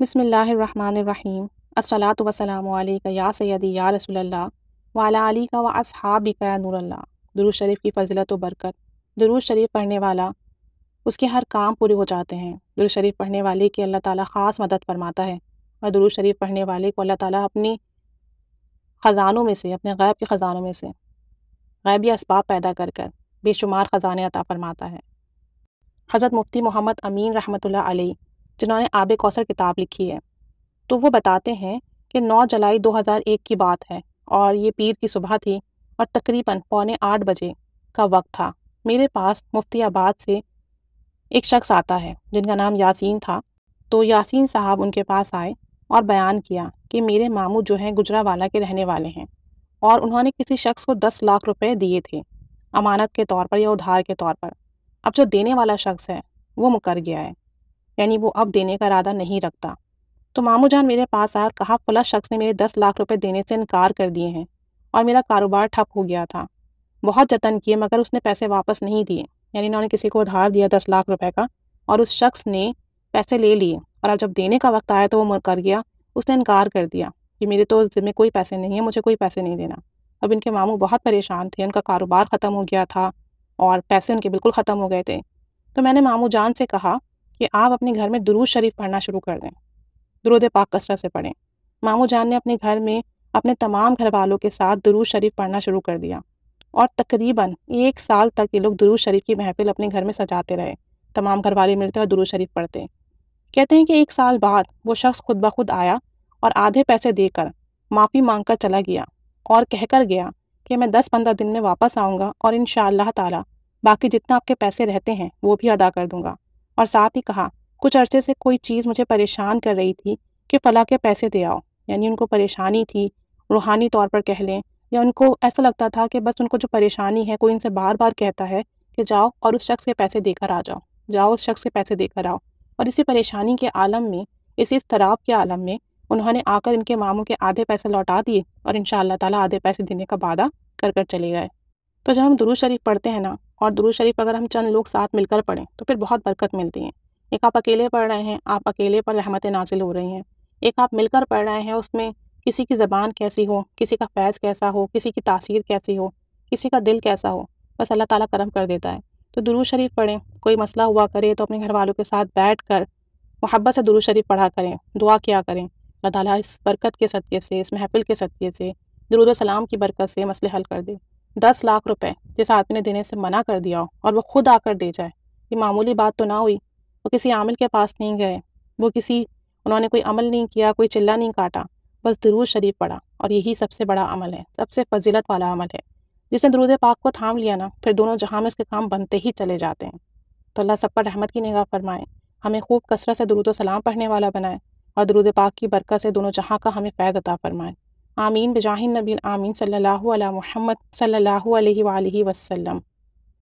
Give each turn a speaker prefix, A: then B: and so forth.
A: बिसमीम असलात वसलाम या सैदी या रसोल्ला वाल का व असहाबी का नूरल्ला दरूज शरीफ की फजलत व बरकत दरूज शरीफ पढ़ने वाला उसके हर काम पूरे हो जाते हैं दरूज शरीफ पढ़ने वाले की अल्लाह ताला ख़ास मदद फरमाता है और दरूज शरीफ पढ़ने वाले को अल्लाह ताला अपनी ख़जानों में से अपने गैब के ख़जानों में से गैबी इसबाब पैदा कर कर बेशुमार ख़जाने अता फरमाता है हज़रत मुफ्ती मोहम्मद अमीन रहमत जिन्होंने आब कौसर किताब लिखी है तो वो बताते हैं कि 9 जुलाई 2001 की बात है और ये पीर की सुबह थी और तकरीबन पौने आठ बजे का वक्त था मेरे पास मुफ्ती आबाद से एक शख्स आता है जिनका नाम यासीन था तो यासीन साहब उनके पास आए और बयान किया कि मेरे मामू जो हैं गुजरावाला के रहने वाले हैं और उन्होंने किसी शख्स को दस लाख रुपए दिए थे अमानत के तौर पर या उधार के तौर पर अब जो देने वाला शख्स है वो मुकर गया है यानी वो अब देने का इरादा नहीं रखता तो मामू जान मेरे पास आया और कहा फुला शख्स ने मेरे दस लाख रुपए देने से इनकार कर दिए हैं और मेरा कारोबार ठप हो गया था बहुत जतन किए मगर उसने पैसे वापस नहीं दिए यानी इन्होंने किसी को उधार दिया दस लाख रुपए का और उस शख्स ने पैसे ले लिए और अब जब देने का वक्त आया तो वो मुर कर गया उसने इनकार कर दिया कि मेरे तो जिम्मे कोई पैसे नहीं है मुझे कोई पैसे नहीं देना अब इनके मामू बहुत परेशान थे उनका कारोबार ख़त्म हो गया था और पैसे उनके बिल्कुल ख़त्म हो गए थे तो मैंने मामू जान से कहा कि आप अपने घर में दुरूद शरीफ पढ़ना शुरू कर दें दुरुद पाक कसरत से पढ़ें मामू जान ने अपने घर में अपने तमाम घर वालों के साथ दुरूद शरीफ पढ़ना शुरू कर दिया और तकरीबन एक साल तक ये लोग दुरूद शरीफ की महफिल अपने घर में सजाते रहे तमाम घर वाले मिलते और दुरूद शरीफ पढ़ते कहते हैं कि एक साल बाद वो शख्स खुद ब खुद आया और आधे पैसे देकर माफ़ी मांग कर चला गया और कहकर गया कि मैं दस पंद्रह दिन में वापस आऊँगा और इन ताला बाकी जितना आपके पैसे रहते हैं वो भी अदा कर दूँगा और साथ ही कहा कुछ अरसे से कोई चीज़ मुझे परेशान कर रही थी कि फ़ला के पैसे दे आओ यानी उनको परेशानी थी रूहानी तौर पर कह लें या उनको ऐसा लगता था कि बस उनको जो परेशानी है कोई इनसे बार बार कहता है कि जाओ और उस शख्स के पैसे देकर आ जाओ जाओ उस शख्स के पैसे देकर आओ और इसी परेशानी के आलम में इसी तराब के आलम में उन्होंने आकर इनके मामों के आधे पैसे लौटा दिए और इन ताला आधे पैसे देने का वादा कर कर चले गए तो जब हम दुरू शरीफ पढ़ते हैं ना और दुरू शरीफ अगर हम चंद लोग साथ मिलकर पढ़ें तो फिर बहुत बरकत मिलती है एक आप अकेले पढ़ रहे हैं आप अकेले पर रहमतें नाजिल हो रही हैं एक आप मिलकर पढ़ रहे हैं उसमें किसी की ज़बान कैसी हो किसी का फैज़ कैसा हो किसी की तासीर कैसी हो किसी का दिल कैसा हो बस अल्लाह ताला करम कर देता है तो दुरू शरीफ पढ़ें कोई मसला हुआ करे तो अपने घर वालों के साथ बैठ कर मोहब्बत से दुरू शरीफ पढ़ा करें दुआ किया करें अल्लाह ताला इस बरकत के सदक़े से इस महफ़िल के सदक़े से दरुद सलाम की बरकत से मसले हल कर दे दस लाख रुपए जिस आदमी ने देने से मना कर दिया हो और वो खुद आकर दे जाए ये मामूली बात तो ना हुई वो किसी आमिल के पास नहीं गए वो किसी उन्होंने कोई अमल नहीं किया कोई चिल्ला नहीं काटा बस दरूद शरीफ पढ़ा और यही सबसे बड़ा अमल है सबसे फजीलत वाला अमल है जिसने दरूद पाक को थाम लिया ना फिर दोनों जहाँ में उसके काम बनते ही चले जाते हैं तो अल्लाह सब पर रहमत की निगाह फरमाए हमें खूब कसरत से दरूद सलाम पढ़ने वाला बनाए और दरूद पाक की बरकत से दोनों जहाँ का हमें फ़ैज़ अता फरमाएँ آمين بجاه النبي الآمين صلى الله على محمد صلى الله عليه وآله وسلم